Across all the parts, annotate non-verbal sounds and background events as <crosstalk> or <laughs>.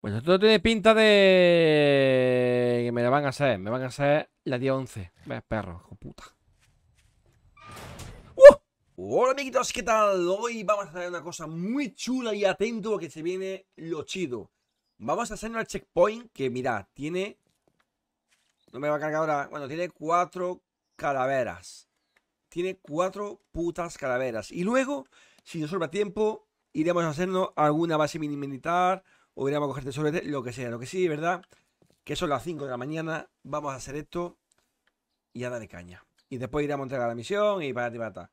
Bueno, pues esto tiene pinta de... Que me la van a hacer. Me van a hacer la día 11. perro, hijo puta. ¡Uh! Hola amiguitos, ¿qué tal? Hoy vamos a hacer una cosa muy chula y atento que se viene lo chido. Vamos a hacer el checkpoint que, mira, tiene... No me va a cargar ahora. Bueno, tiene cuatro calaveras. Tiene cuatro putas calaveras. Y luego, si nos sobra tiempo, iremos a hacernos alguna base mini militar coger cogerte sobre lo que sea. Lo que sí, ¿verdad? Que son las 5 de la mañana, vamos a hacer esto y a darle caña. Y después iremos a entregar la misión y para ti, para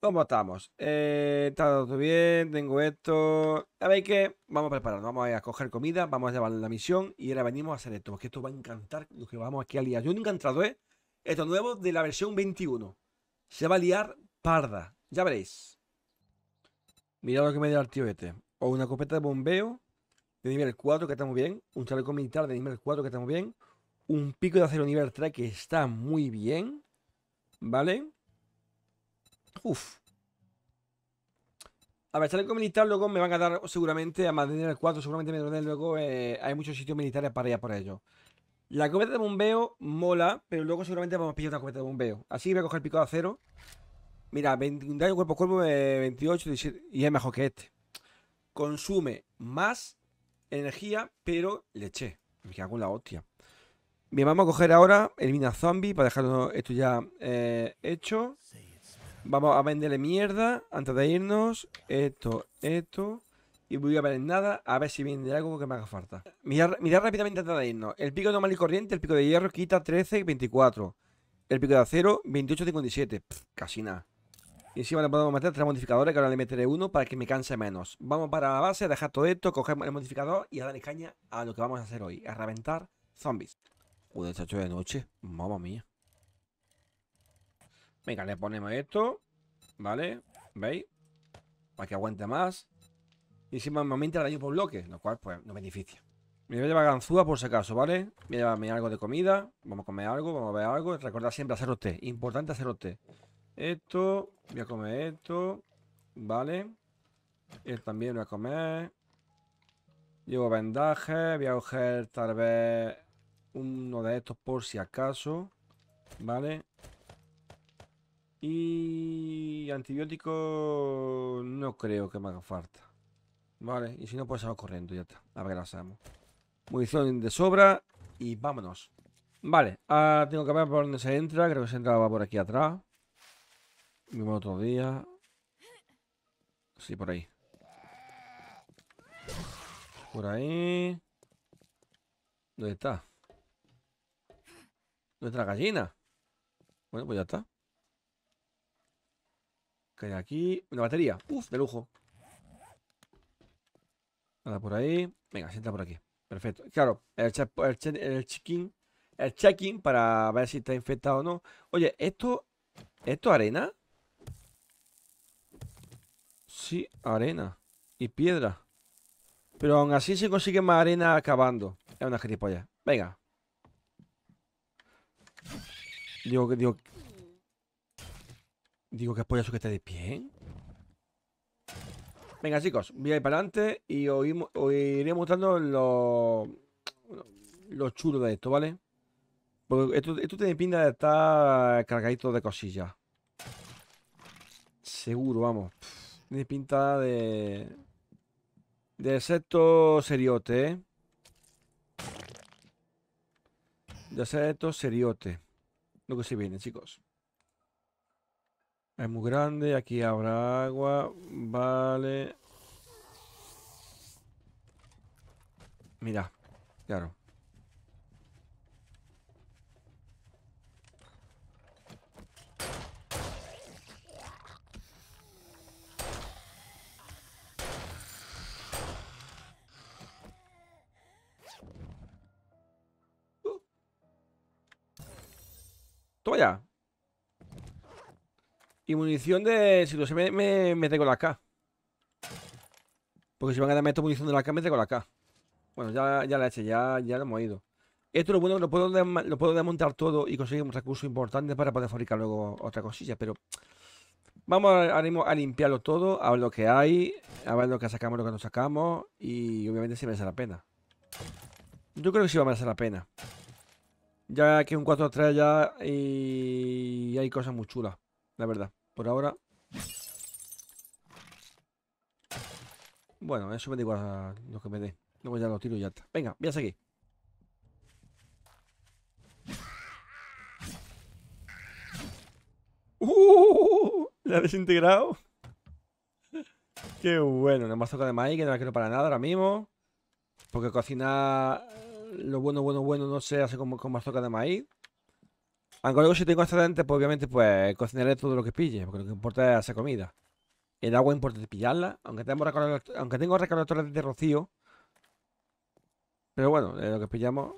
¿Cómo estamos? Eh, está todo bien, tengo esto. A ver qué. Vamos a prepararnos, vamos a, coger comida, vamos a llevar la misión y ahora venimos a hacer esto, porque esto va a encantar Lo que vamos aquí a liar. Yo nunca he entrado, ¿eh? Esto nuevo de la versión 21. Se va a liar parda, ya veréis. Mirad lo que me dio el tío este. O una copeta de bombeo de nivel 4 que está muy bien, un chaleco militar de nivel 4 que está muy bien, un pico de acero nivel 3 que está muy bien, ¿vale? Uf. A ver, chaleco militar luego me van a dar seguramente, a más de nivel 4, seguramente me den luego, eh, hay muchos sitios militares para ir a por ello. La cometa de bombeo mola, pero luego seguramente vamos a pillar otra cometa de bombeo. Así voy a coger el pico de acero. Mira, un daño cuerpo a cuerpo, eh, de 28, y es mejor que este. Consume más energía, pero leche. Me cago en la hostia. Bien, vamos a coger ahora el mina Zombie para dejarlo esto ya eh, hecho. Vamos a venderle mierda antes de irnos. Esto, esto. Y voy a ver nada a ver si viene algo que me haga falta. Mirar, mirar rápidamente antes de irnos. El pico normal y corriente, el pico de hierro quita 13 24. El pico de acero, 28 57. casi nada. Y encima le podemos meter tres modificadores, que ahora le meteré uno para que me canse menos. Vamos para la base, dejar todo esto, coger el modificador y a darle caña a lo que vamos a hacer hoy, a reventar zombies. Uy, está de noche, mamma mía. Venga, le ponemos esto, ¿vale? ¿Veis? Para que aguante más. Y encima me aumenta el daño por bloque, lo cual pues no beneficia. Me voy a llevar ganzúa por si acaso, ¿vale? Voy a llevarme algo de comida, vamos a comer algo, vamos a ver algo. Recordad siempre hacer té, importante hacer té. Esto, voy a comer esto. Vale. Él eh, también voy a comer. Llevo vendaje. Voy a coger tal vez uno de estos por si acaso. Vale. Y antibiótico no creo que me haga falta. Vale, y si no, pues salgo corriendo, ya está. A ver hacemos Munición de sobra y vámonos. Vale, ah, tengo que ver por dónde se entra. Creo que se entraba por aquí atrás. Vimos otro día. Sí, por ahí. Por ahí. ¿Dónde está? ¿Dónde está la gallina? Bueno, pues ya está. Que hay aquí. Una batería. Uf, de lujo. Nada por ahí. Venga, sienta por aquí. Perfecto. Claro, el, check, el, el check-in. El check para ver si está infectado o no. Oye, esto. ¿Esto arena? Sí, arena. Y piedra. Pero aún así se consigue más arena acabando. Es una gilipollas. Venga. Digo que... Digo, digo que es su que está de pie. ¿eh? Venga, chicos. Voy a ir para adelante y os, iré mostrando los... Los chulos de esto, ¿vale? Porque esto, esto tiene pinta de estar cargadito de cosillas. Seguro, vamos. Tiene pintada de... De excepto seriote, ¿eh? De excepto seriote. Lo que se viene, chicos. Es muy grande. Aquí habrá agua. Vale. Mira. Claro. Y munición de... Si lo sé, me, mete tengo la K. Porque si van a darme esta munición de la K, me tengo la K. Bueno, ya, ya la he hecho, ya, ya lo hemos ido. Esto lo bueno lo puedo, lo puedo desmontar todo y conseguir un recurso importante para poder fabricar luego otra cosilla, pero... Vamos a, a limpiarlo todo, a ver lo que hay, a ver lo que sacamos, lo que no sacamos y obviamente si merece la pena. Yo creo que sí va a merecer la pena. Ya que un 4 estrellas y hay cosas muy chulas, la verdad. Por ahora. Bueno, eso me da igual lo que me dé. Luego ya lo tiro y ya está. Venga, voy a seguir. ¡Uh! La he desintegrado. Qué bueno. No me toca de maíz que no la quiero para nada ahora mismo. Porque cocina lo bueno, bueno, bueno no sé, hace con, con de maíz. Aunque luego si tengo excedentes, pues obviamente pues cocinaré todo lo que pille, porque lo que importa es hacer comida. El agua importa pillarla, aunque, tengo aunque tengo recolectores de rocío. Pero bueno, eh, lo que pillamos,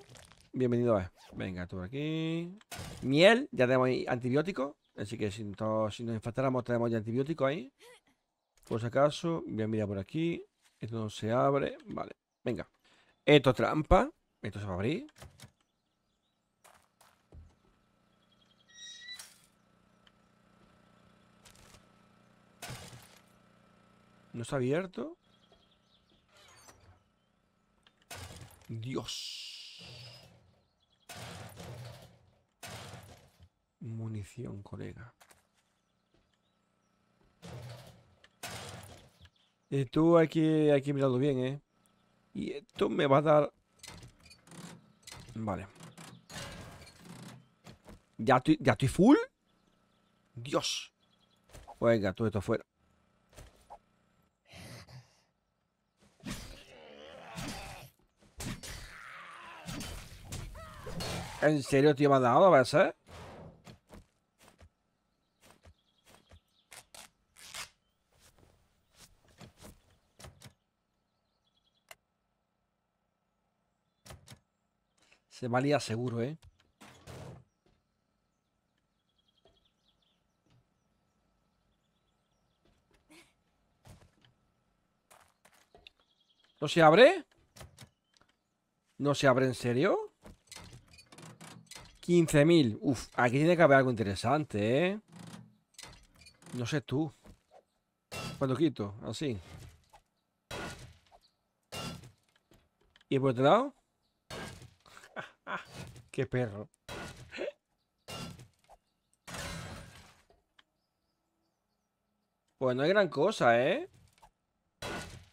bienvenido es. Venga, tú por aquí. Miel, ya tenemos antibiótico Así que si, nos, si nos tenemos ya antibiótico ahí. Por si acaso, bien mira por aquí. Esto no se abre. Vale, venga. Esto trampa. Esto se va a abrir. No está abierto. Dios. Munición, colega. Esto eh, tú hay que, hay que mirarlo bien, ¿eh? Y esto me va a dar Vale. ¿Ya estoy, ¿Ya estoy full? Dios. Venga, todo esto fuera. ¿En serio, tío, me ha dado a veces? De va seguro, ¿eh? ¿No se abre? ¿No se abre en serio? 15.000 Uf, aquí tiene que haber algo interesante, ¿eh? No sé tú Cuando quito, así ¿Y por otro lado? Qué perro. Pues no hay gran cosa, ¿eh?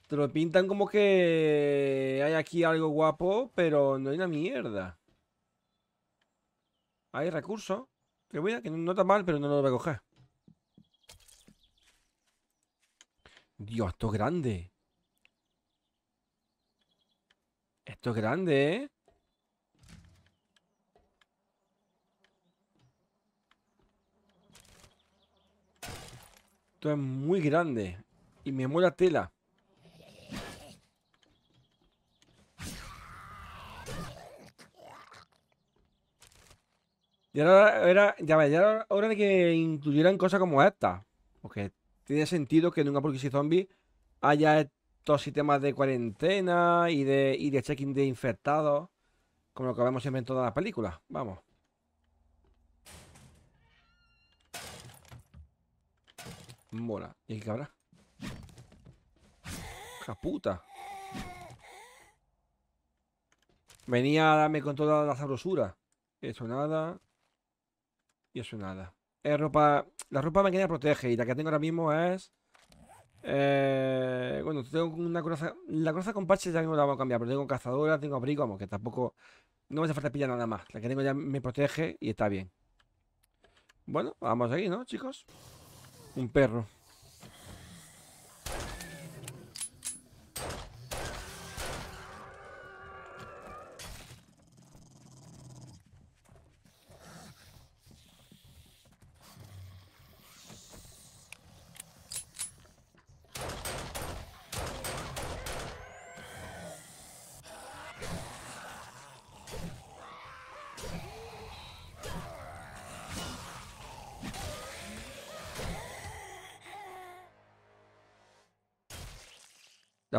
Te lo pintan como que hay aquí algo guapo, pero no hay una mierda. Hay recursos. Que a... que no está mal, pero no lo voy a coger. Dios, esto es grande. Esto es grande, ¿eh? Esto es muy grande. Y me la tela. Y ahora, era, ya, de que incluyeran cosas como esta. Porque tiene sentido que en un apocalipsis zombie haya estos sistemas de cuarentena y de, y de check de infectados. Como lo que vemos siempre en todas las películas. Vamos. Mola. ¿Y qué habrá? ¡Ja puta! Venía a darme con toda la sabrosura. Eso nada. Y eso nada. Es ropa... La ropa me queda protege y la que tengo ahora mismo es... Eh, bueno, tengo una coraza... La coraza con parches ya mismo la vamos a cambiar, pero tengo cazadora, tengo abrigo, vamos, que tampoco... No me hace falta pillar nada más. La que tengo ya me protege y está bien. Bueno, vamos ahí, ¿no, chicos? Un perro.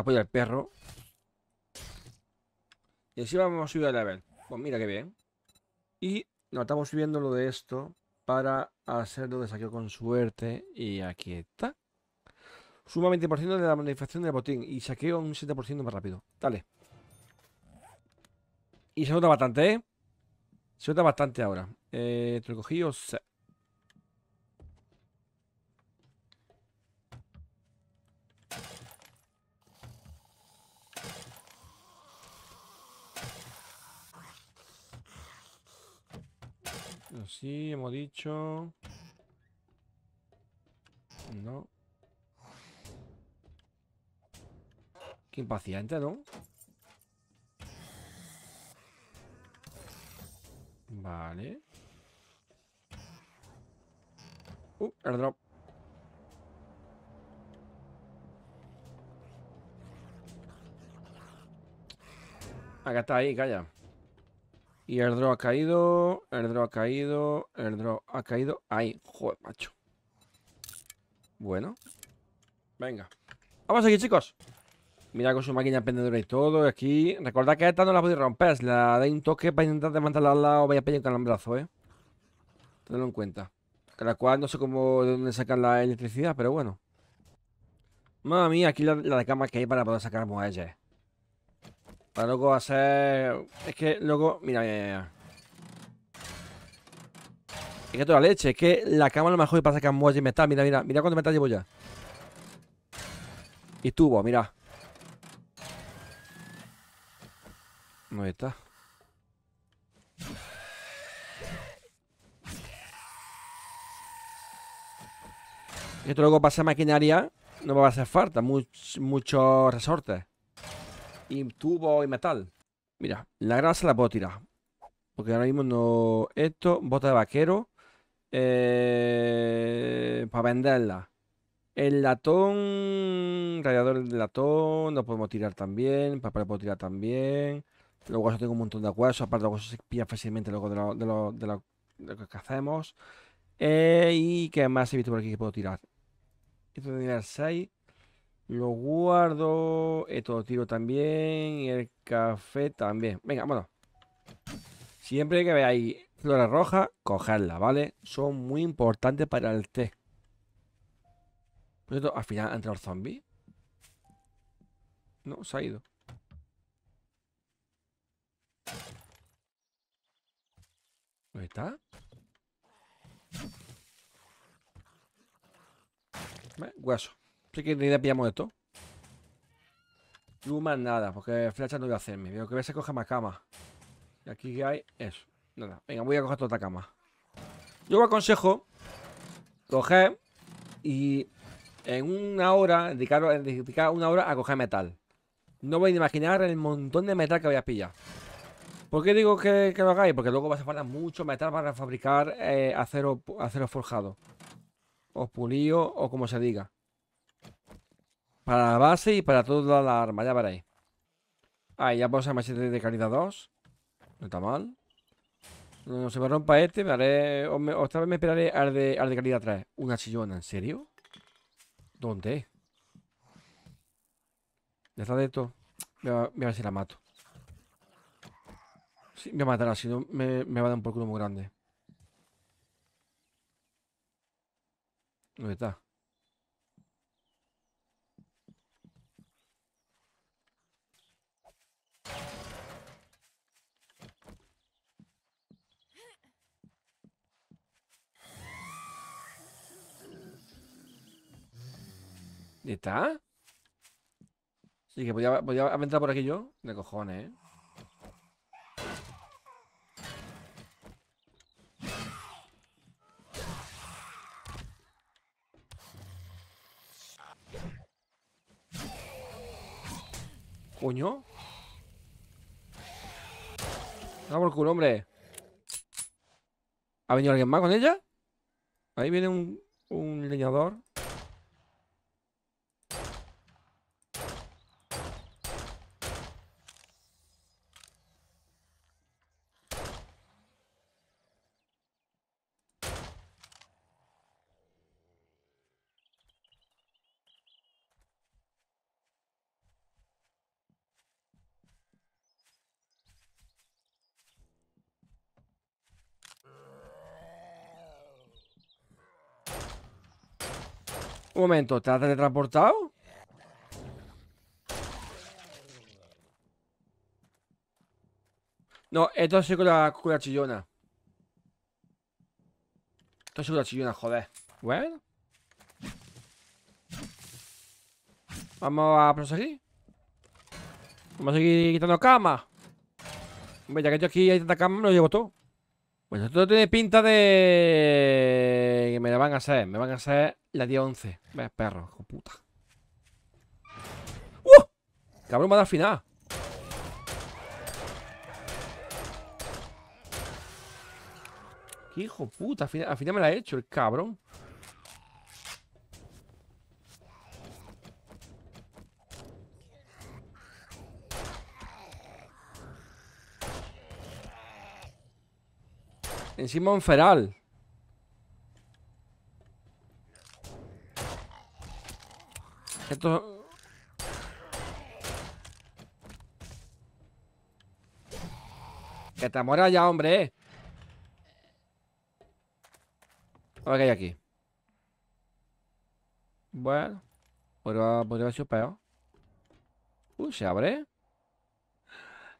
apoya al perro. Y así vamos a subir el level. Pues mira qué bien. Y nos estamos subiendo lo de esto para hacerlo de saqueo con suerte. Y aquí está. Suma 20% de la manifestación del botín y saqueo un 7% más rápido. Dale. Y se nota bastante, ¿eh? Se nota bastante ahora. Eh, te Sí, hemos dicho. No. Qué impaciente, ¿no? Vale. Uh, airdrop. Acá está ahí, calla. Y el draw ha caído, el draw ha caído, el draw ha caído. Ahí, joder, macho. Bueno. Venga. Vamos aquí, chicos. Mira con su máquina pendedora y todo aquí. Recordad que esta no la podéis romper. La dais un toque para intentar desmantelarla o vaya a con el brazo, ¿eh? Tenedlo en cuenta. la cual no sé cómo de dónde sacar la electricidad, pero bueno. Mami, aquí la, de cama que hay para poder sacar ella para luego hacer... Es que, luego... Mira, mira, mira. Es que toda la leche. Es que la cama a lo mejor que sacar muelle y está Mira, mira. Mira cuánto metal llevo ya. Y tubo, mira. No está. Esto luego pasa maquinaria no me va a hacer falta muchos resortes y tubo y metal. Mira, la grasa la puedo tirar. Porque ahora mismo no... Esto, bota de vaquero. Eh, para venderla. El latón, radiador de latón, lo podemos tirar también. para lo puedo tirar también. Luego eso tengo un montón de huesos, aparte de eso se pilla fácilmente luego de lo, de lo, que hacemos. Eh, y que más he visto por aquí que puedo tirar. Esto de nivel 6. Lo guardo. Esto tiro también. Y El café también. Venga, bueno. Siempre que veáis flora roja, cogerla, ¿vale? Son muy importantes para el té. Por al final entre los zombies. No, se ha ido. ¿Dónde está? Hueso. Sí que ni idea pillamos esto. Pluma nada, porque flecha no voy a hacerme. Veo que voy a coger más cama. Y aquí que hay eso. Nada. Venga, voy a coger toda esta cama. Yo os aconsejo coger y en una hora, dedicar, dedicar una hora a coger metal. No voy a imaginar el montón de metal que voy a pillar. ¿Por qué digo que, lo hagáis? Porque luego vas a falta mucho metal para fabricar eh, acero, acero forjado. O pulido o como se diga. Para la base y para toda la arma, ya veréis. Ahí, ya puedo usar machete de calidad 2. No está mal. No se me rompa este, me haré. otra vez me esperaré al de, calidad 3. ¿Una chillona? ¿En serio? ¿Dónde? Ya está de esto. Voy a, ver si la mato. Sí, me matará, si no me, va a dar un uno muy grande. ¿Dónde está? ¿Y está? Sí, que podía, podía por aquí yo. De cojones, ¿eh? Coño. ¡Vamos ah, por culo, hombre. ¿Ha venido alguien más con ella? Ahí viene un, un leñador. momento, ¿te has teletransportado? No, esto sí con la, con la chillona. Esto sí con la chillona, joder. Bueno. Vamos a proseguir. Vamos a seguir quitando camas. Venga, ya que yo aquí hay tanta cama, me lo llevo todo. Bueno, pues esto tiene pinta de... Que me la van a hacer. Me van a hacer la 10-11. Ves, perro, hijo puta. ¡Uh! Cabrón, me a dar al final. ¡Qué hijo puta! Al final, me la ha hecho, el cabrón. en Simón Feral. Esto... Que te muera ya, hombre. Eh. A ver qué hay aquí. Bueno. Podría, podría haber sido peor. Uh, se abre.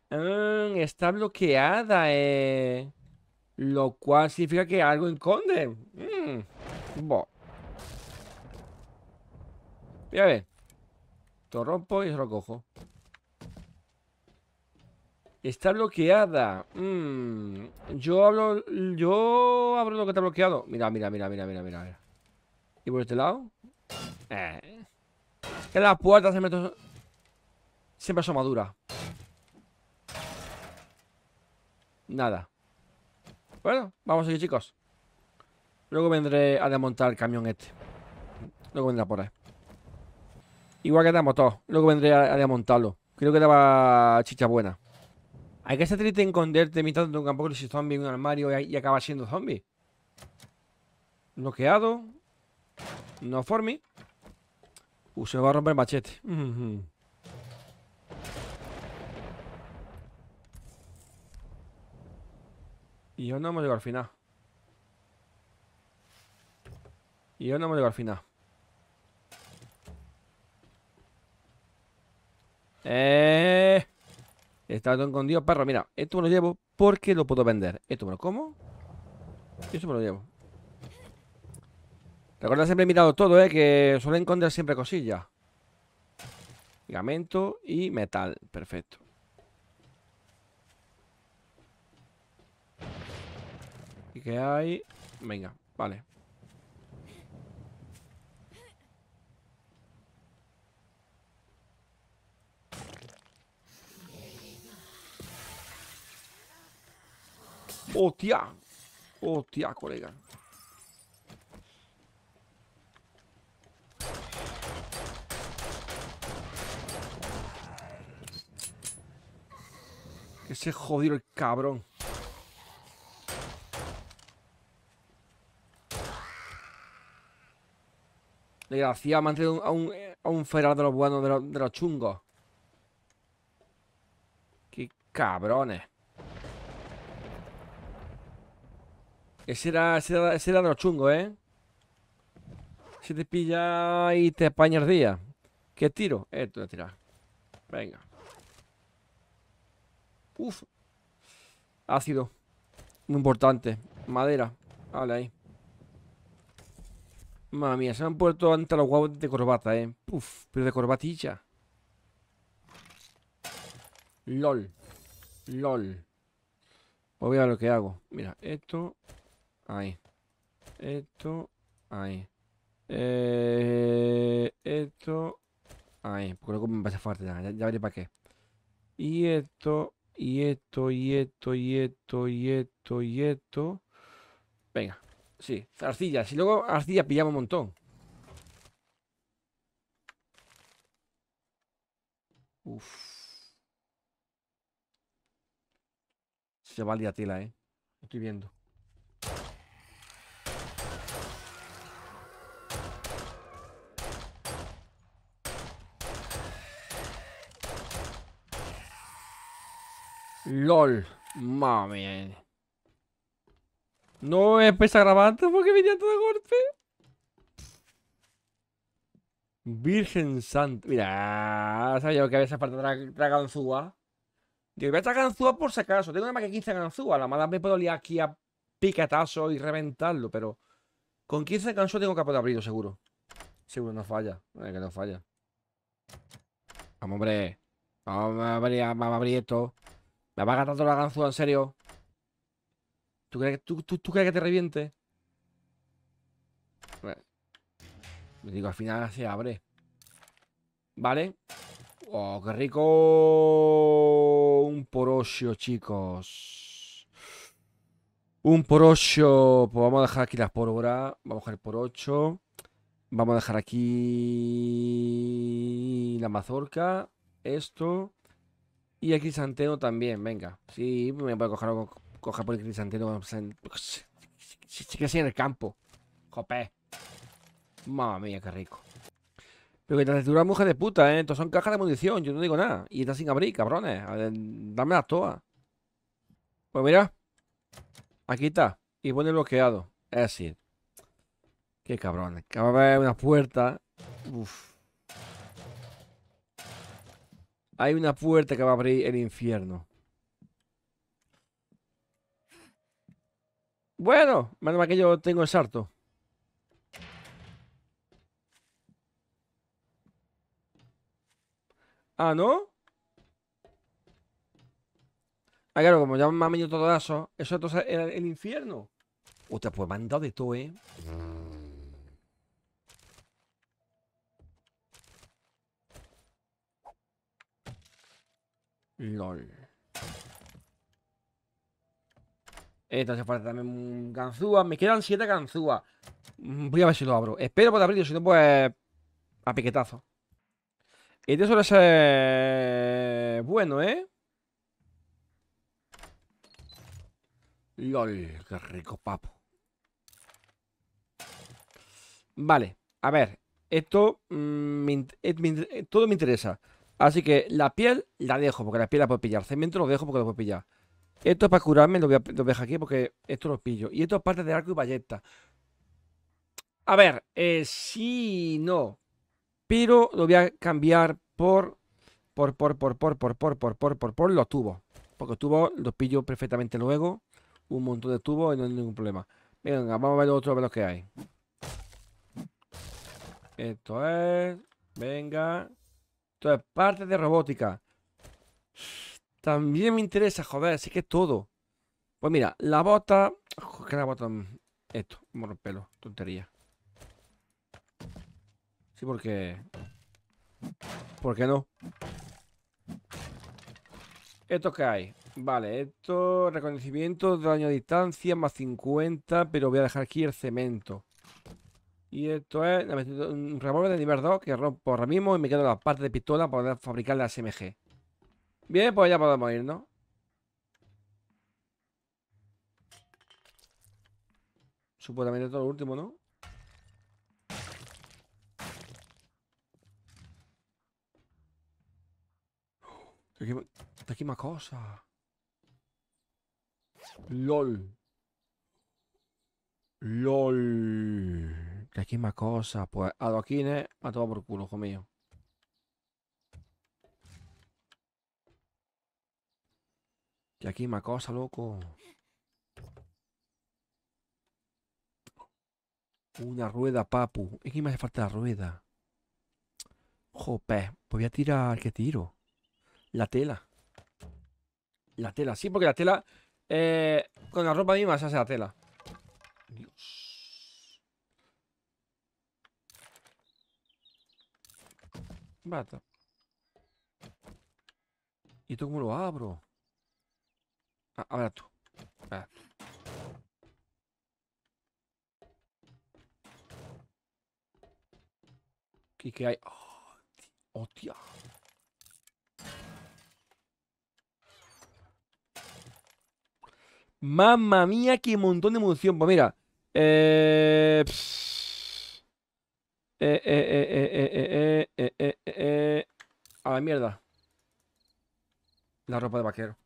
Mm, está bloqueada, eh. Lo cual significa que algo esconde. Mm. Bo. Voy a ver. Esto rompo y se lo cojo. Está bloqueada. Mm. Yo hablo. Yo abro lo que está bloqueado. Mira, mira, mira, mira, mira, mira. ¿Y por este lado? Eh. En la puerta se siempre son maduras. Nada. Bueno, vamos ir chicos. Luego vendré a desmontar el camión este. Luego vendrá por ahí. Igual que damos moto. Luego vendré a, desmontarlo. Creo que daba chicha buena. Hay que ser triste esconderte mientras en un campo si zombie en un armario y, y acaba siendo zombie. Bloqueado. No for me. Uh, se me va a romper el machete. Y yo no hemos llegado al final. Y yo no hemos llegado al final. Eh. Está todo escondido, perro. Mira, esto me lo llevo porque lo puedo vender. Esto me lo como. Y esto me lo llevo. Recuerda siempre he mirado todo, ¿eh? Que suele encontrar siempre cosillas. Ligamento y metal. Perfecto. ¿Y qué hay? Venga, vale. ¡Hostia! tía, colega! Que se jodió el cabrón. Desgraciado, me han a un, a un feral de los buenos, de los, chungos. Qué cabrones. Ese era, de los chungos, ¿eh? Si te pilla y te el día. ¿Qué tiro? Esto eh, de tirar. Venga. Uf. Ácido. Muy importante. Madera. Vale, ahí. Mamma mía, se me han puesto ante los guapos de corbata, eh. ¡Uf! pero de corbatilla. LOL. LOL. voy a ver lo que hago. Mira, esto. Ahí. Esto. Ahí. Eh, esto. Ahí. Porque luego me pasa fuerte. Ya, ya, ya veré para qué. Y esto. Y esto. Y esto. Y esto. Y esto. Y esto. Venga. Sí, arcilla, Y luego arcilla pillamos un montón. Uf. Se va tela, ¿eh? Estoy viendo. LOL. Mami. No es a grabar antes porque venía todo de golpe. Virgen Santa. Mira, sabía que a veces falta de la ganzúa. voy a tragar ganzúa por si acaso. Tengo nada más que 15 ganzúa. La mala me puedo liar aquí a picatazo y reventarlo, pero con 15 ganzúa tengo que poder abrirlo, seguro. Seguro no falla. Eh, que no falla. Vamos, hombre. Vamos a abrir, vamos a abrir esto. Me va a gastar toda la ganzúa, en serio. ¿Tú crees que, te reviente? Me digo, al final se abre. ¿Vale? ¡Oh, qué rico! Un porosio, chicos. Un porosio. Pues vamos a dejar aquí las pólvora. Vamos a dejar por 8. Vamos a dejar aquí la mazorca. Esto. Y aquí santeno también. Venga. Sí, me voy a coger algo coja por el crisantino. en el campo. Jopé. Mamma mía, qué rico. Pero que te una mujer de puta, ¿eh? Estos son cajas de munición, yo no digo nada. Y está sin abrir, cabrones. dame las todas. Pues mira. Aquí está. Y pone bloqueado. Es decir. Qué cabrones. Que va a haber una puerta. Uf. Hay una puerta que va a abrir el infierno. Bueno, menos que yo tengo el sarto. Ah, ¿no? Ah, claro, como ya me ha venido todo eso, eso entonces el infierno. Otra, pues me han dado de todo, ¿eh? LOL. Entonces falta también un ganzúa. Me quedan 7 ganzúas. Mm, voy a ver si lo abro. Espero poder abrirlo, si no, pues. A piquetazo. Este suele ser. Bueno, ¿eh? LOL, qué rico, papo. Vale, a ver. Esto. Mm, eh, eh, todo me interesa. Así que la piel la dejo, porque la piel la puedo pillar. Cemento lo dejo porque lo puedo pillar. Esto es para curarme lo voy, a, dejar aquí porque esto lo pillo. Y esto es parte de arco y ballesta. A ver, eh, sí, no. Pero lo voy a cambiar por, por, por, por, por, por, por, por, por, por, los tubos. Porque los tubos los pillo perfectamente luego. Un montón de tubos y no hay ningún problema. Venga, vamos a ver los otros, a ver los que hay. Esto es... Venga. Esto es parte de robótica. También me interesa, joder, así que todo. Pues mira, la bota. ¿Qué la bota. Mm, esto, morro pelo, Tontería. Sí, porque. ¿Por qué no? ¿Esto qué hay? Vale, esto. Reconocimiento, De daño a distancia, más 50. Pero voy a dejar aquí el cemento. Y esto es un revólver de nivel 2 que rompo ahora mismo y me quedo la parte de pistola para poder fabricar la SMG. Bien, pues ya podemos ir, ¿no? Supuestamente todo lo último, ¿no? Aquí, está aquí más cosa LOL. LOL. Qué aquí más cosa Pues me a tomado por culo, hijo mío. Y aquí me acosa, loco. Una rueda, papu. Es que me hace falta la rueda. Jope, pues voy a tirar... ¿Qué tiro? La tela. La tela, sí, porque la tela... Eh, con la ropa misma se hace la tela. Dios. ¿Y esto cómo lo abro? Ah, ahora tú. Ah. ¿Qué, hay? Oh, ¡Hostia! ¡Mamma mía! ¡Qué montón de emoción! Pues mira. eh, eh eh eh, eh, eh, eh, eh, eh, a la mierda. La ropa de vaquero.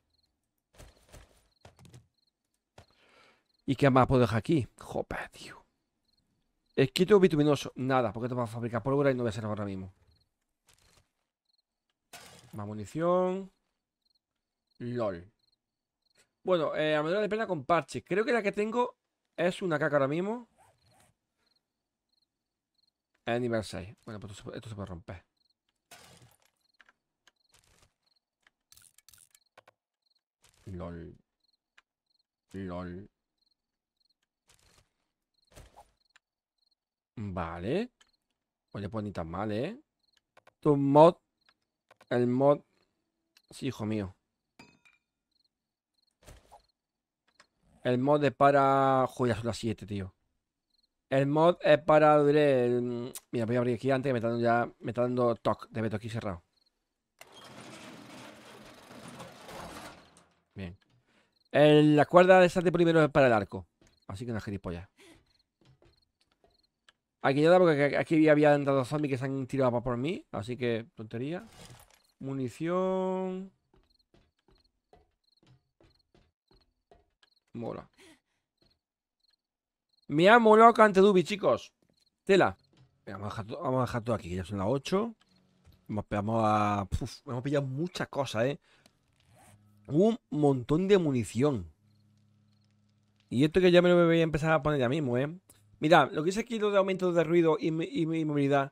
¿Y qué más puedo dejar aquí? Joder, tío. Esquito bituminoso. Nada, porque esto va a fabricar pólvora y no voy a ser ahora mismo. Más munición. LOL. Bueno, a eh, armadura de pena con parches. Creo que la que tengo es una caca ahora mismo. Es nivel 6. Bueno, pues esto se puede romper. LOL. LOL. Vale. Oye, pues ni tan mal, ¿eh? Tu mod. El mod. Sí, hijo mío. El mod es para... Joder, son las 7, tío. El mod es para... Mira, voy a abrir aquí antes que me está dando ya... Me está dando toc de veto aquí cerrado. Bien. La cuerda de salte primero es para el arco. Así que una gilipollas. Aquí ya da porque aquí había entrado zombies que se han tirado para por mí. Así que, tontería. Munición. Mola. Me ha molado Cantedubi, chicos. Tela. Vamos a, dejar todo, aquí, ya son las 8. a. hemos pillado muchas cosas, eh. Un montón de munición. Y esto que ya me lo voy a empezar a poner ya mismo, eh. Mirad, lo que hice aquí lo de aumento de ruido y, movilidad,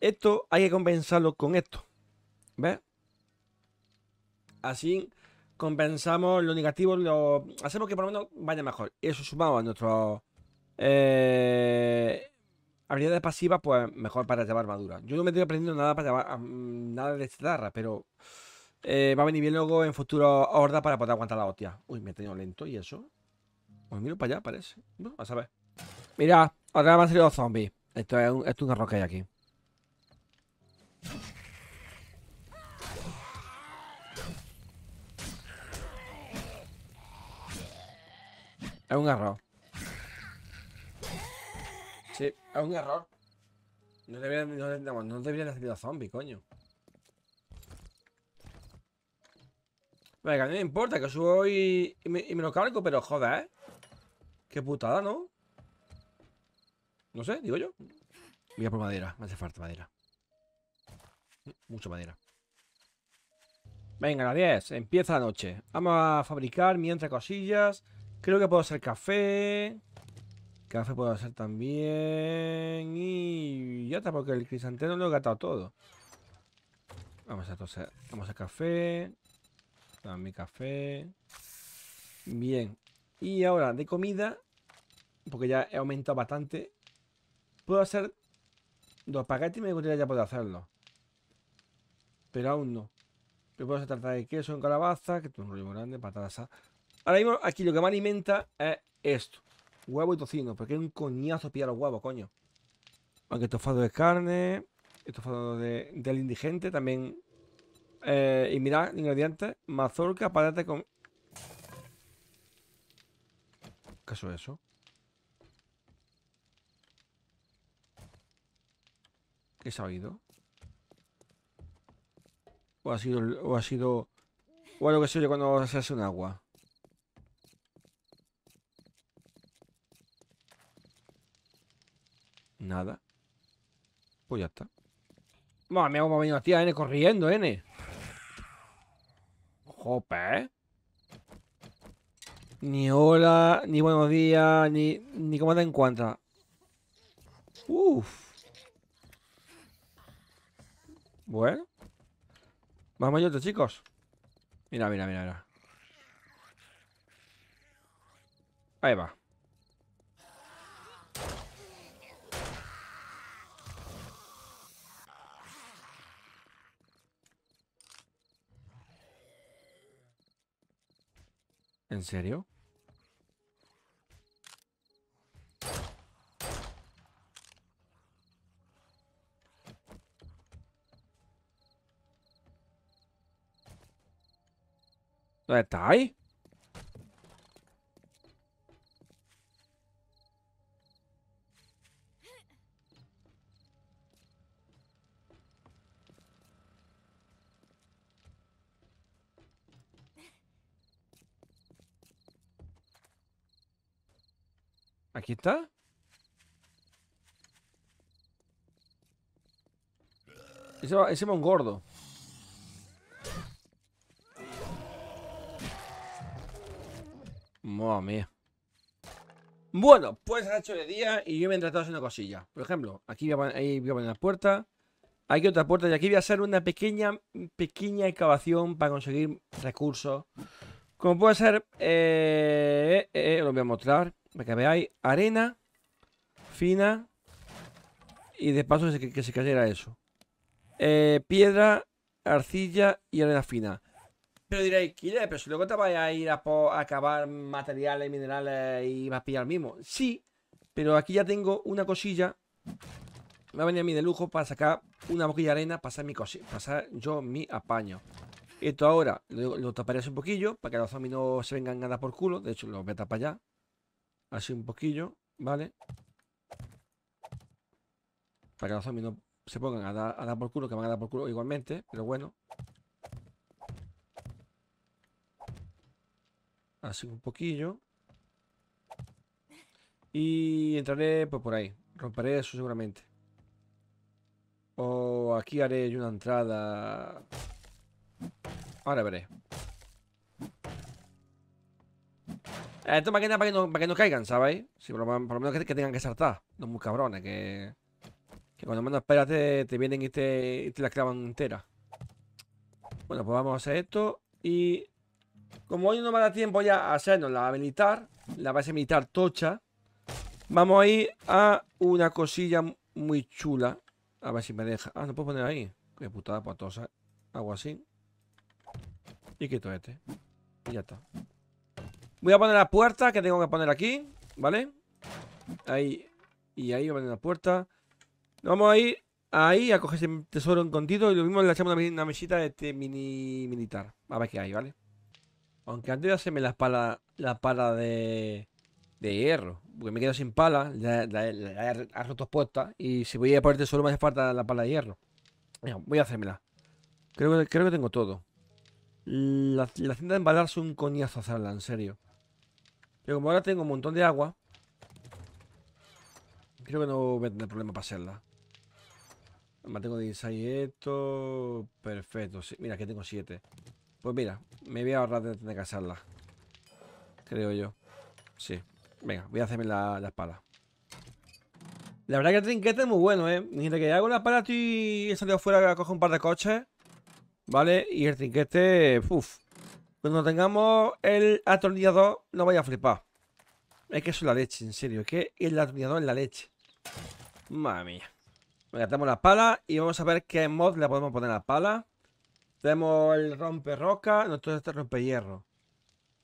esto hay que compensarlo con esto. ¿Ves? Así compensamos lo negativo, lo hacemos que por lo menos vaya mejor. Y Eso sumado a nuestras eh, habilidades pasivas, pues mejor para llevar armadura. Yo no me estoy aprendiendo nada para llevar nada de esta pero eh, va a venir bien luego en futuro horda para poder aguantar la hostia. Uy, me he tenido lento y eso. Pues miro para allá, parece. Vamos a ver. Mira, ahora me han salido zombies. Esto es un, esto es un error que hay aquí. Es un error. Sí, es un error. No deberían, no, haber salido zombies, coño. Venga, no me importa que subo y, me, y me lo cargo, pero joder, ¿eh? Qué putada, ¿no? No sé, digo yo. Voy a por madera, me hace falta madera. Mucha madera. Venga, las 10. Empieza la noche. Vamos a fabricar mientras cosillas. Creo que puedo hacer café. Café puedo hacer también. Y ya está, porque el crisanteno lo he gastado todo. Vamos a entonces. Vamos a café. También café. Bien. Y ahora de comida. Porque ya he aumentado bastante. Puedo hacer dos paquetes y me gustaría ya poder hacerlo. Pero aún no. Pero puedo hacer tarta de queso en calabaza, que es un rollo grande, patatas. Ahora mismo aquí lo que me alimenta es esto. Huevo y tocino, porque es un coñazo pillar los huevos, coño. Aunque estofado de carne, estofado de, del indigente también. Eh, y mirad, ingredientes, mazorca, patata con... ¿Qué es eso? ¿Qué se ha oído? O ha sido... O ha sido... O algo que se oye cuando se hace un agua. Nada. Pues ya está. va cómo ha venido la tía N corriendo, N. Jope. Ni hola, ni buenos días, ni, ni cómo te encuentras. Uf. Bueno. Vamos yo, chicos. Mira, mira, mira, mira. Ahí va. ¿En serio? ¿Dónde está ahí? ¿Aquí está? Ese, ese va un gordo. Madre Bueno, pues ha hecho el día y yo me he hacer haciendo cosilla. Por ejemplo, aquí voy a poner, una la puerta. Aquí otra puerta y aquí voy a hacer una pequeña, pequeña excavación para conseguir recursos. Como puede ser, eh, eh, eh, lo voy a mostrar para que veáis. Arena fina y de paso que se cayera eso. piedra, arcilla y arena fina. Pero diréis, que, pero si luego te vais a ir a, acabar materiales, minerales y vas a pillar el mismo. Sí, pero aquí ya tengo una cosilla. Me va a venir a mí de lujo para sacar una boquilla de arena, pasar mi cosilla, pasar yo mi apaño. Esto ahora lo, taparé así un poquillo para que los zombies no se vengan a dar por culo. De hecho, lo voy a tapar ya. Así un poquillo, ¿vale? Para que los zombies no se pongan a dar por culo, que van a dar por culo igualmente, pero bueno. Así un poquillo. Y entraré pues, por ahí. Romperé eso seguramente. O aquí haré una entrada. Ahora veré. Esto eh, es para que no, caigan, ¿sabéis? por, lo, menos que, tengan que saltar. No muy cabrones, que, cuando menos esperas te, vienen y te, y te la clavan entera. Bueno, pues vamos a hacer esto y como hoy no me da tiempo ya a hacernos la militar, la base militar tocha, vamos a ir a una cosilla muy chula. A ver si me deja. Ah, no puedo poner ahí. Qué putada patosa. Algo así. Y quito este. Y ya está. Voy a poner la puerta que tengo que poner aquí. ¿Vale? Ahí. Y ahí voy a poner la puerta. Vamos a ir ahí a coger ese tesoro escondido. Y lo mismo le echamos una, mesita de este mini militar. A ver qué hay, ¿vale? Aunque antes de hacerme la pala, la pala de, de hierro, porque me quedo sin pala, la, he roto puesta y si voy a ponerte solo me hace falta la pala de hierro. voy a hacérmela. Creo que, creo que tengo todo. La, tienda de embalar es un coñazo hacerla, en serio. Pero como ahora tengo un montón de agua, creo que no voy a tener problema para hacerla. tengo de esto. Perfecto. mira, que tengo siete. Pues mira, me voy a ahorrar de tener que hacerla, Creo yo. Sí. Venga, voy a hacerme la, la espada. La verdad que el trinquete es muy bueno, ¿eh? Mientras que hago la pala, estoy... saliendo salido fuera, coger un par de coches. ¿Vale? Y el trinquete... Uf. Cuando tengamos el atornillador no vaya a flipar. Es que eso es la leche, en serio. Es que el atornillador es la leche. Madre mía. Venga, tenemos la pala y vamos a ver qué mod le podemos poner a la pala. Tenemos el romperroca. roca, nosotros este rompe hierro.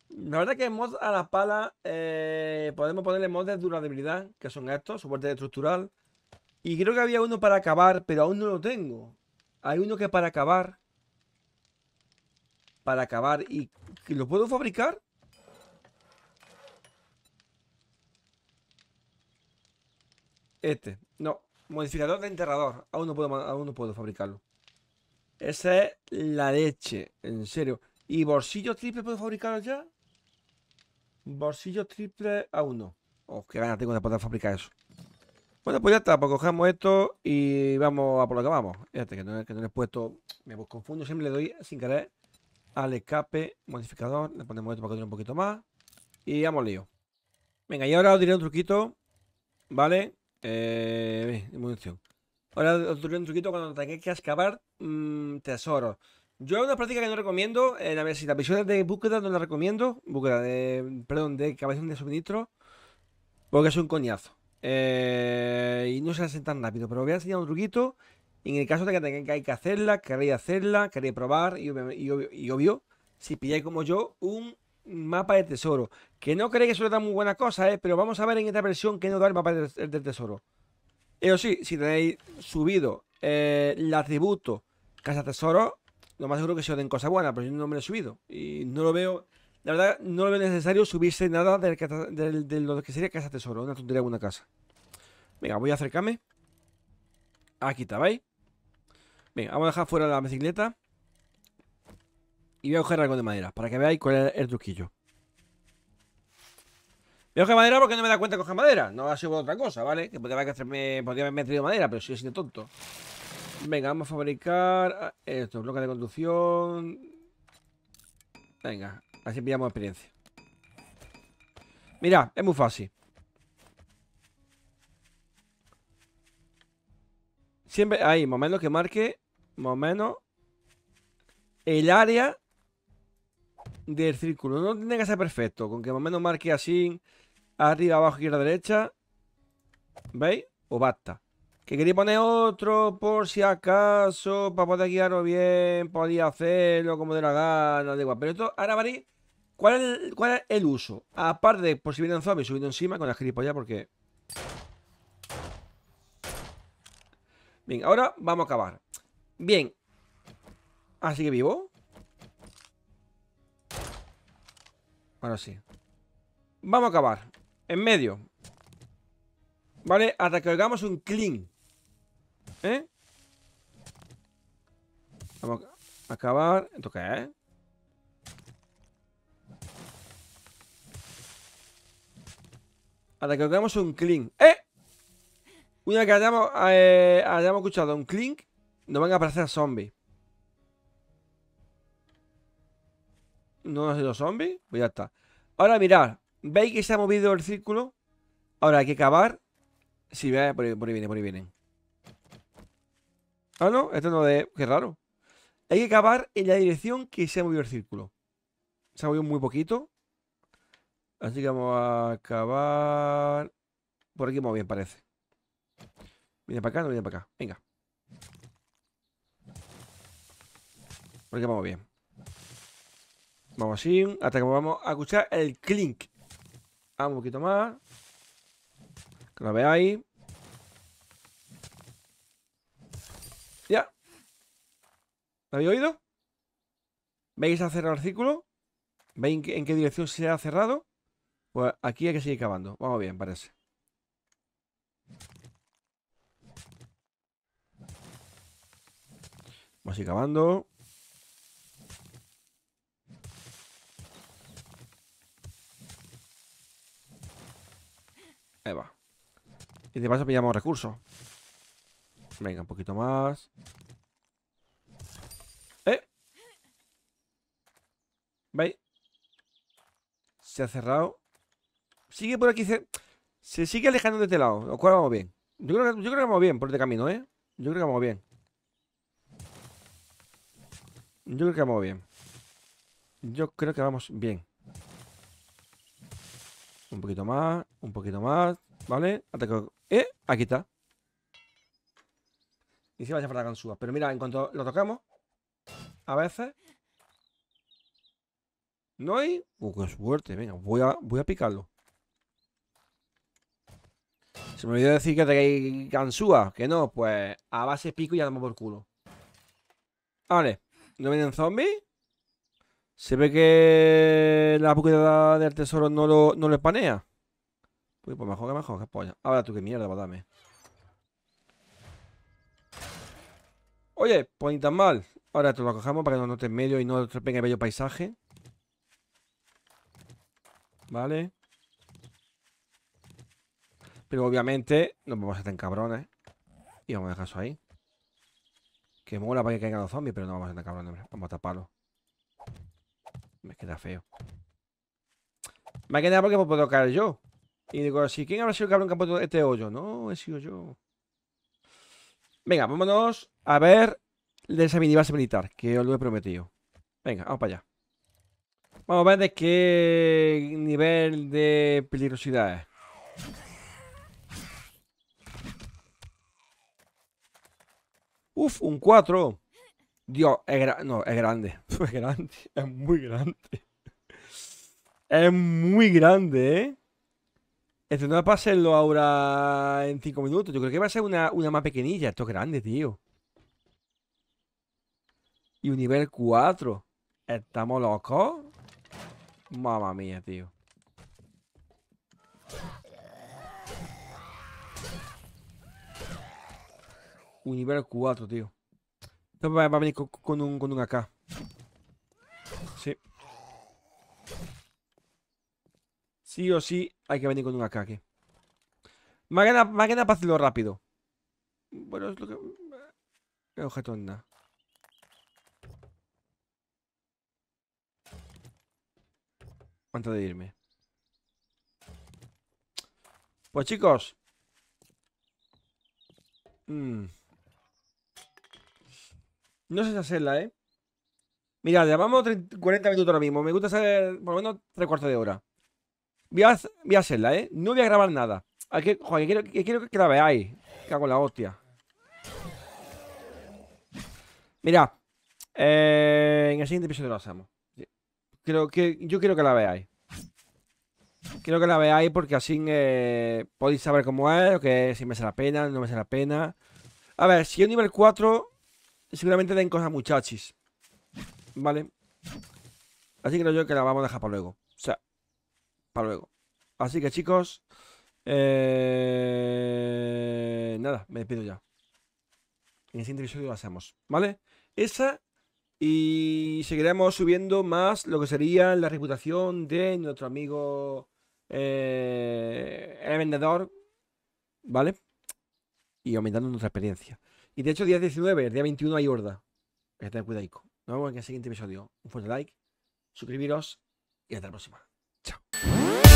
La verdad que mods a la pala eh, podemos ponerle mods de durabilidad, que son estos, soporte estructural. Y creo que había uno para acabar, pero aún no lo tengo. Hay uno que para acabar. Para acabar. ¿Y lo puedo fabricar? Este. No. Modificador de enterrador. Aún no puedo, aún no puedo fabricarlo. Esa es la leche, en serio. ¿Y bolsillo triple puedo fabricar ya? ¿Bolsillo triple a uno Oh, qué ganas tengo de poder fabricar eso. Bueno, pues ya está, pues cogemos esto y vamos a por lo que vamos. Fíjate que no, le he puesto, me confundo, siempre le doy sin querer al escape modificador. Le ponemos esto para que tenga un poquito más. Y vamos lío. Venga, y ahora os diré un truquito, ¿vale? Eh, munición. Ahora os doy un truquito cuando tengáis que excavar mm, tesoros. Yo es una práctica que no recomiendo. a ver si la de búsqueda no la recomiendo. Búsqueda de. Perdón, de excavación de suministro. Porque es un coñazo. Eh, y no se hace tan rápido. Pero os voy a enseñar un truquito. En el caso de que tengáis que hacerla, queréis hacerla, queréis probar. Y, obvio, si pilláis como yo un mapa de tesoro. Que no creéis que suele dar muy buena cosa, eh, pero vamos a ver en esta versión que nos da el mapa del tesoro. Eso sí, si tenéis subido el eh, atributo Casa Tesoro, lo más seguro que se os den cosas buenas, pero yo no me lo he subido. Y no lo veo, la verdad, no lo veo necesario subirse nada de lo que sería Casa Tesoro, una tontería, una casa. Venga, voy a acercarme. Aquí está, ¿veis? Venga, vamos a dejar fuera la bicicleta. Y voy a coger algo de madera, para que veáis cuál es el truquillo. Me coge madera porque no me da cuenta de coger madera. No ha sido otra cosa, ¿vale? Que podría, hacerme, metido haberme madera, pero sigue siendo tonto. Venga, vamos a fabricar ah, esto, bloques de conducción. Venga, así pillamos experiencia. Mira, es muy fácil. Siempre, ahí, más o menos que marque, más o menos, el área del círculo. No tiene que ser perfecto, con que más o menos marque así Arriba, abajo, izquierda, derecha. ¿Veis? O basta. Que quería poner otro por si acaso, para poder guiarlo bien, podía hacerlo como de la gana, de igual. Pero esto, ahora Marí, ¿Cuál es, el, ¿Cuál es el uso? Aparte por si vienen zombies subiendo encima con la ya, porque... Bien, ahora vamos a acabar. Bien. Así ah, que vivo. Ahora sí. Vamos a acabar. En medio. ¿Vale? Hasta que hagamos un clean. ¿Eh? Vamos a acabar. ¿Esto qué es? Hasta que hagamos un clean. ¡Eh! Una vez que hayamos, eh, hayamos escuchado un clink, nos van a aparecer zombies. No han sido zombies, pues ya está. Ahora mirar. ¿Veis que se ha movido el círculo? Ahora hay que cavar. Sí, ve por ahí, por por ahí vienen. Ah, no, esto no de... Qué raro. Hay que cavar en la dirección que se ha movido el círculo. Se ha movido muy poquito. Así que vamos a cavar... Por aquí muy bien, parece. Viene para acá, no viene para acá. Venga. Por aquí vamos bien. Vamos así, hasta que vamos a escuchar el clink. Ah, un poquito más. Que lo veáis. Ya. ¿Lo habéis oído? ¿Veis a cerrar el círculo? ¿Veis en qué dirección se ha cerrado? Pues aquí hay que seguir cavando. Vamos bien, parece. Vamos a ir cavando. Ahí va. Y de paso pillamos recursos. Venga, un poquito más. ¡Eh! ¿Veis? Se ha cerrado. Sigue por aquí. Se, sigue alejando de este lado. Lo cual vamos bien. Yo yo creo que vamos bien por este camino, ¿eh? Yo creo que vamos bien. Yo creo que vamos bien. Yo creo que vamos bien. Un poquito más. Un poquito más, ¿vale? Ataque. ¡Eh! Aquí está. Y si vaya para la Pero mira, en cuanto lo toquemos a veces. No hay. Uh, qué suerte. Venga, voy a, voy a picarlo. Se me olvidó decir que te cansúa Que no, pues a base pico y ya damos por culo. Vale. No vienen zombies. Se ve que la búsqueda del tesoro no lo, no lo espanea. Pues, pues mejor que mejor, que polla. Ahora tú qué mierda, pues dame. Oye, pues tan mal. Ahora te lo cogemos para que no notes medio y no te el bello paisaje. Vale. Pero obviamente no vamos a estar en cabrones. Y vamos a dejar eso ahí. Que mola para que caigan los zombies, pero no vamos a estar cabrones, hombre. Vamos a taparlo. Me queda feo. Me queda porque me puedo caer yo. Y digo así, ¿quién habrá sido el cabrón que ha puesto este hoyo? No, he sido yo. Venga, vámonos a ver de esa minibase militar, que os lo he prometido. Venga, vamos para allá. Vamos a ver de qué nivel de peligrosidad es. Uf, un 4. Dios, es no, es grande. <laughs> Es grande, es muy grande. Es muy grande, ¿eh? Este no va a pasarlo ahora en 5 minutos. Yo creo que va a ser una, más pequeñilla. Esto es grande, tío. Y un nivel 4. ¿Estamos locos? Mamma mía, tío. Un nivel 4, tío. Esto va a venir con, con un, con un AK. Sí o sí hay que venir con un ataque. Magana, Magana para hacerlo rápido. Bueno, es lo que... Qué eh, objeto onda. Antes de irme. Pues chicos. Mm. No sé si hacerla, ¿eh? Mirad, llevamos 40 minutos ahora mismo. Me gusta hacer por lo menos tres cuartos de hora. Voy a, hacerla, ¿eh? No voy a grabar nada. joder, que quiero, que la veáis. Cago en la hostia. Mira, eh, en el siguiente episodio lo hacemos. Creo que, yo quiero que la veáis. Quiero que la veáis porque así eh, podéis saber cómo es, que si me hace la pena, no me hace la pena. A ver, si es nivel 4, seguramente den cosas muchachis. ¿Vale? Así creo yo que la vamos a dejar para luego. O sea, para luego. Así que chicos, eh, nada, me despido ya. En el siguiente episodio lo hacemos, ¿vale? Esa y seguiremos subiendo más lo que sería la reputación de nuestro amigo eh, el vendedor, ¿vale? Y aumentando nuestra experiencia. Y de hecho, día 19, el día 21 hay horda. Está cuidado. Nos vemos en el siguiente episodio. Un fuerte like, suscribiros y hasta la próxima. Música